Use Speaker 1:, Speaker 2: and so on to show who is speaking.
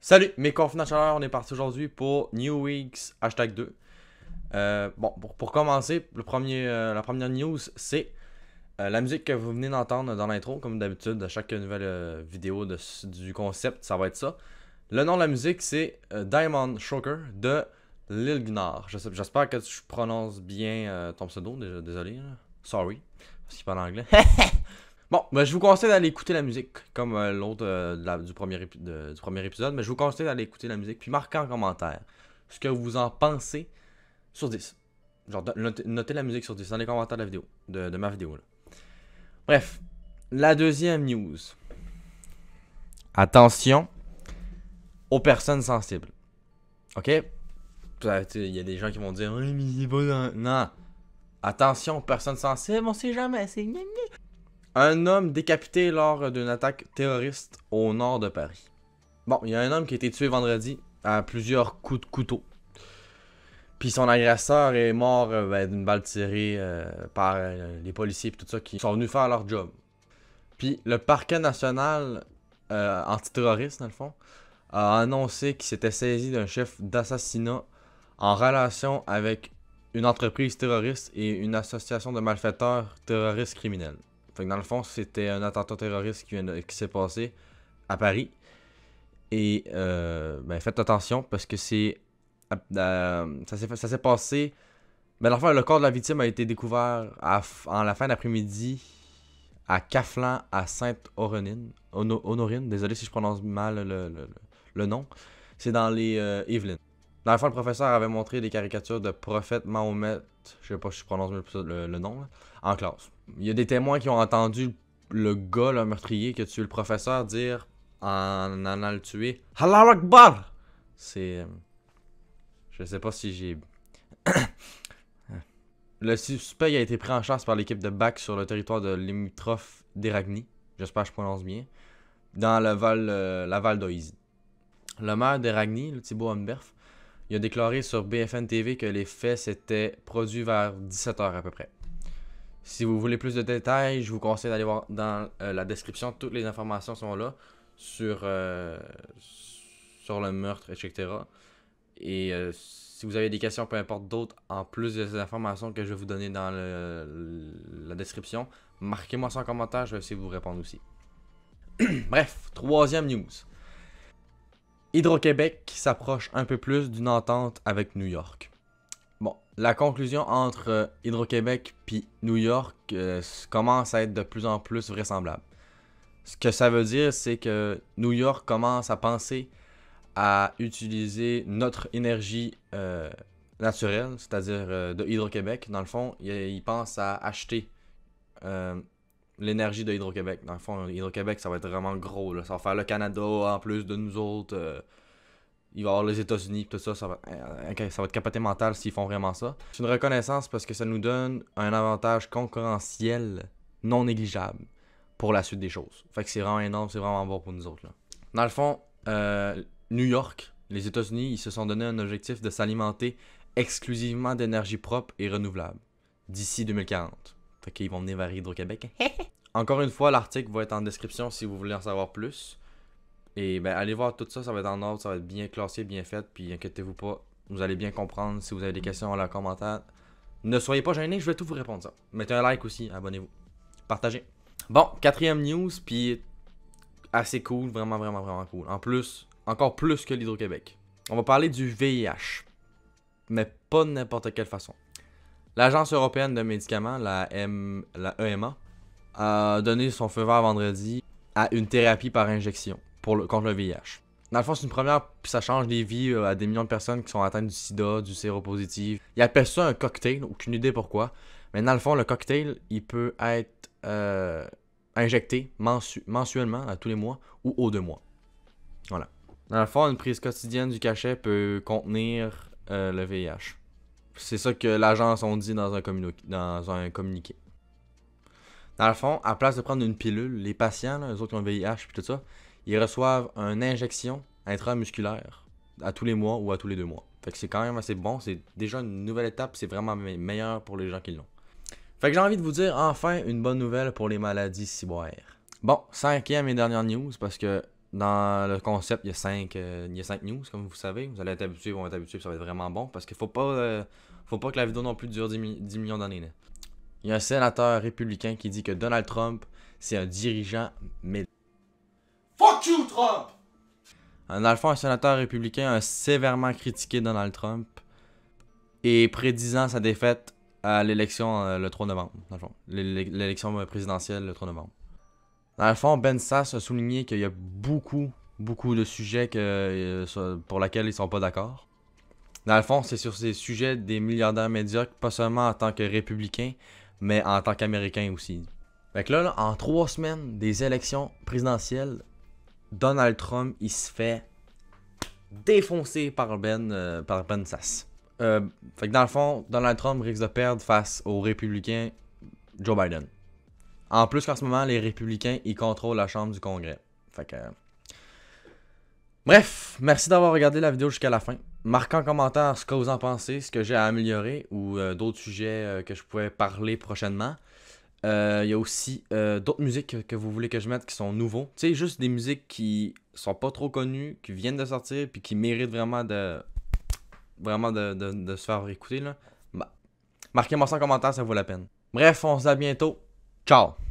Speaker 1: Salut, mes confrères on est parti aujourd'hui pour New Weeks hashtag 2. Euh, bon, pour, commencer, le premier, euh, la première news, c'est euh, la musique que vous venez d'entendre dans l'intro, comme d'habitude, de chaque nouvelle vidéo du concept, ça va être ça. Le nom de la musique, c'est euh, Diamond Shocker de Lil Gnar. J'espère que je prononce bien euh, ton pseudo, désolé. Sorry, parce qu'il parle anglais. bon, ben, je vous conseille d'aller écouter la musique, comme euh, l'autre du, premier épisode, mais je vous conseille d'aller écouter la musique, puis marquez en commentaire ce que vous en pensez sur 10. Genre, notez, la musique sur 10 dans les commentaires de la vidéo, de, ma vidéo. Bref, la deuxième news. Attention, aux personnes sensibles. OK? Euh, il y a des gens qui vont dire mais Non. Attention, personnes sensibles, on sait jamais. C'est un homme décapité lors d'une attaque terroriste au nord de Paris. Bon, il y a un homme qui a été tué vendredi à plusieurs coups de couteau. Puis son agresseur est mort euh, ben, d'une balle tirée euh, par les policiers et tout ça qui sont venus faire leur job. Puis le parquet national antiterroriste, dans le fond, a annoncé qu'il s'était saisi d'un chef d'assassinat en relation avec une entreprise terroriste et une association de malfaiteurs terroristes criminels. Fait que dans le fond, c'était un attentat terroriste qui, s'est passé à Paris. Et euh, ben faites attention parce que c'est. Euh, ça s'est passé. Mais ben enfin, le corps de la victime a été découvert en la fin d'après-midi à Caflan, à Sainte-Honorine. Honorine, désolé si je prononce mal le le nom. C'est dans les euh, Evelyn. la le le professeur avait montré des caricatures de prophète Mahomet, je sais pas si je prononce le, le nom, en classe. Il y a des témoins qui ont entendu le gars, le meurtrier qui a tué le professeur, dire en allant le tuer Halarakbar C'est. Euh, je sais pas si j'ai. le suspect a été pris en charge par l'équipe de BAC sur le territoire de limitrophe d'Eragni. J'espère que je prononce bien. Dans euh, la Val, euh, le maire d'Eragny, Thibaut Homberf, il a déclaré sur BFN TV que les faits s'étaient produits vers 17h à peu près. Si vous voulez plus de détails, je vous conseille d'aller voir dans euh, la description. Toutes les informations sont là sur, euh, sur le meurtre, etc. Et euh, si vous avez des questions, peu importe d'autres, en plus de ces informations que je vais vous donner dans la description, marquez-moi ça en commentaire, je vais essayer de vous répondre aussi. Bref, troisième news. Hydro-Québec qui s'approche un peu plus d'une entente avec New York. Bon, la conclusion entre euh, Hydro-Québec puis New York euh, commence à être de plus en plus vraisemblable. Ce que ça veut dire, c'est que New York commence à penser à utiliser notre énergie euh, naturelle, c'est-à-dire de Hydro-Québec. Dans le fond, il, il pense à acheter l'énergie de Hydro-Québec. Dans le fond, Hydro-Québec, ça va être vraiment gros. Là. Ça va faire le Canada en plus de nous autres. Euh, il va y avoir les États-Unis, tout ça. Ça va, euh, ça être capoté mental s'ils font vraiment ça. C'est une reconnaissance parce que ça nous donne un avantage concurrentiel non négligeable pour la suite des choses. Fait que c'est vraiment énorme, c'est vraiment bon pour nous autres. Là. Dans le fond, euh, New York, les États-Unis, ils se sont donné un objectif de s'alimenter exclusivement d'énergie propre et renouvelable d'ici 2040. Fait qu'ils vont venir vers Hydro-Québec. Hein. Encore une fois, l'article va être en description si vous voulez en savoir plus. Et ben, allez voir tout ça, ça va être en ordre, ça va être bien classé, bien fait, puis inquiétez-vous pas, vous allez bien comprendre. Si vous avez des questions, la commentaire. Ne soyez pas gênés, je vais tout vous répondre ça. Mettez un like aussi, abonnez-vous, partagez. Bon, quatrième news, puis assez cool, vraiment, vraiment, vraiment cool. En plus, encore plus que l'Hydro-Québec. On va parler du VIH, mais pas de n'importe quelle façon. L'Agence européenne de médicaments, la EMA, e a donné son feu vert vendredi à une thérapie par injection pour contre le VIH. Dans le fond, c'est une première, puis ça change des vies euh, à des millions de personnes qui sont atteintes du sida, du séropositif. Ils appellent ça un cocktail, aucune idée pourquoi. Mais dans le fond, le cocktail, il peut être euh, injecté mensuellement, à tous les mois, ou aux deux mois. Voilà. Dans le fond, une prise quotidienne du cachet peut contenir euh, le VIH. C'est ça que l'agence a dit dans un, dans un communiqué. Dans le fond, à place de prendre une pilule, les patients, les autres qui ont le VIH puis tout ça, ils reçoivent une injection intramusculaire à tous les mois ou à tous les deux mois. Fait que c'est quand même assez bon, c'est déjà une nouvelle étape, c'est vraiment meilleur pour les gens qui l'ont. Fait que j'ai envie de vous dire enfin une bonne nouvelle pour les maladies ciboires. Bon, cinquième et dernière news, parce que dans le concept, il y a cinq euh, news, comme vous savez. Vous allez être habitués, allez être habitués, ça va être vraiment bon. Parce qu'il faut pas euh, faut pas que la vidéo non plus dure 10, 10 millions d'années. Il y a un sénateur républicain qui dit que Donald Trump, c'est un dirigeant mais Fuck you, Trump! Dans le fond, un sénateur républicain a sévèrement critiqué Donald Trump et prédisant sa défaite à l'élection euh, le 3 novembre, L'élection présidentielle le 3 novembre. Dans le fond, Ben Sass a souligné qu'il y a beaucoup, beaucoup de sujets que, euh, pour lesquels ils ne sont pas d'accord. Dans le fond, c'est sur ces sujets des milliardaires médiocres, pas seulement en tant que républicains, mais en tant qu'Américain aussi. Fait que là, en trois semaines des élections présidentielles, Donald Trump, il se fait défoncer par Ben, euh, par Ben Sass. Euh, fait que dans le fond, Donald Trump risque de perdre face aux républicains Joe Biden. En plus qu'en ce moment, les républicains, ils contrôlent la Chambre du Congrès. Fait que... Euh, bref, merci d'avoir regardé la vidéo jusqu'à la fin marquez en commentaire ce que vous en pensez, ce que j'ai à améliorer ou euh, d'autres sujets euh, que je pourrais parler prochainement. Euh, il y a aussi d'autres musiques que vous voulez que je mette qui sont nouveaux. Tu sais, juste des musiques qui sont pas trop connues, qui viennent de sortir, puis qui méritent vraiment de vraiment de, se faire écouter. marquez-moi ça en commentaire, ça vaut la peine. Bref, on se dit à bientôt. Ciao!